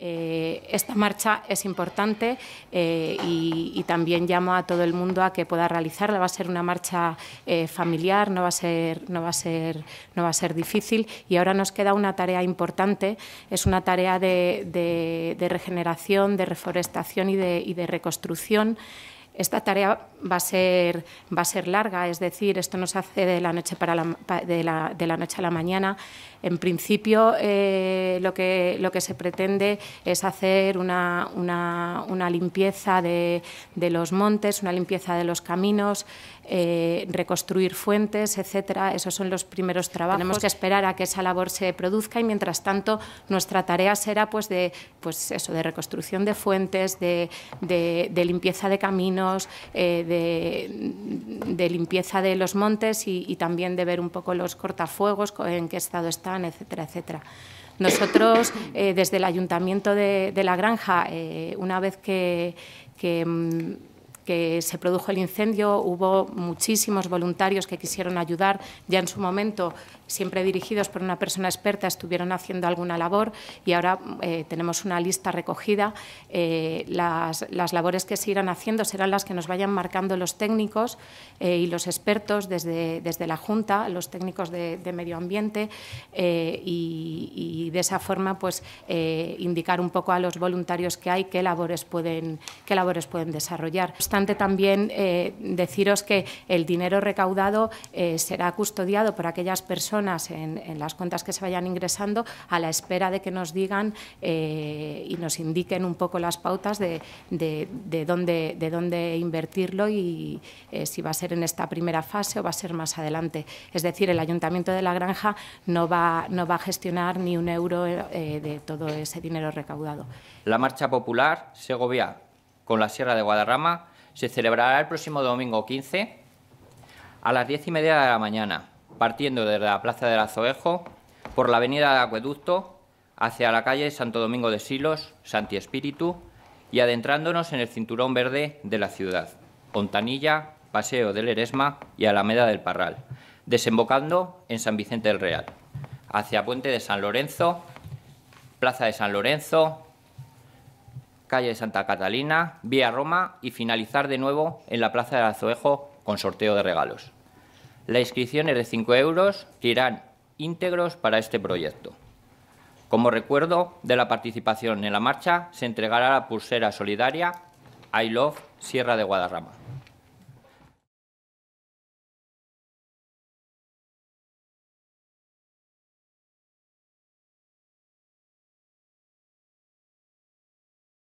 Eh, esta marcha es importante eh, y, también llamo a todo el mundo a que pueda realizarla. Va a ser una marcha eh, familiar, no va, a ser, no, va a ser, no va a ser difícil y ahora nos queda una tarea importante. Es una tarea de, regeneración, de reforestación y de reconstrucción. Esta tarea va a ser, va a ser larga, es decir, esto no se hace de la noche, para de la, noche a la mañana. En principio, eh, lo, que, lo que se pretende es hacer una, limpieza de, los montes, una limpieza de los caminos, eh, reconstruir fuentes, etcétera. Esos son los primeros trabajos. Tenemos que esperar a que esa labor se produzca y, mientras tanto, nuestra tarea será pues, de, pues eso, de reconstrucción de fuentes, de limpieza de caminos, eh, de, limpieza de los montes y, también de ver un poco los cortafuegos, en qué estado están, etcétera, etcétera. Nosotros, eh, desde el Ayuntamiento de, La Granja, eh, una vez que mm, que se produjo el incendio, hubo muchísimos voluntarios que quisieron ayudar, ya en su momento, siempre dirigidos por una persona experta, estuvieron haciendo alguna labor y ahora eh, tenemos una lista recogida. Eh, las, labores que se irán haciendo serán las que nos vayan marcando los técnicos eh, y los expertos desde, desde la Junta, los técnicos de, medio ambiente y, de esa forma pues indicar un poco a los voluntarios que hay qué labores pueden, qué labores pueden desarrollar también eh, deciros que el dinero recaudado eh, será custodiado por aquellas personas en, las cuentas que se vayan ingresando a la espera de que nos digan eh, y nos indiquen un poco las pautas de, dónde, de dónde invertirlo y si va a ser en esta primera fase o va a ser más adelante. Es decir, el Ayuntamiento de La Granja no va, no va a gestionar ni un euro de todo ese dinero recaudado. La marcha popular Segovia con la Sierra de Guadarrama se celebrará el próximo domingo 15 a las diez y media de la mañana, partiendo desde la Plaza del Azoejo por la Avenida del Acueducto hacia la calle Santo Domingo de Silos, Santi Espíritu y adentrándonos en el cinturón verde de la ciudad, Pontanilla, Paseo del Eresma y Alameda del Parral, desembocando en San Vicente del Real, hacia Puente de San Lorenzo, Plaza de San Lorenzo, calle de Santa Catalina, vía Roma y finalizar de nuevo en la Plaza del Azuejo con sorteo de regalos. La inscripción es de 5 euros que irán íntegros para este proyecto. Como recuerdo de la participación en la marcha, se entregará la pulsera solidaria I Love Sierra de Guadarrama.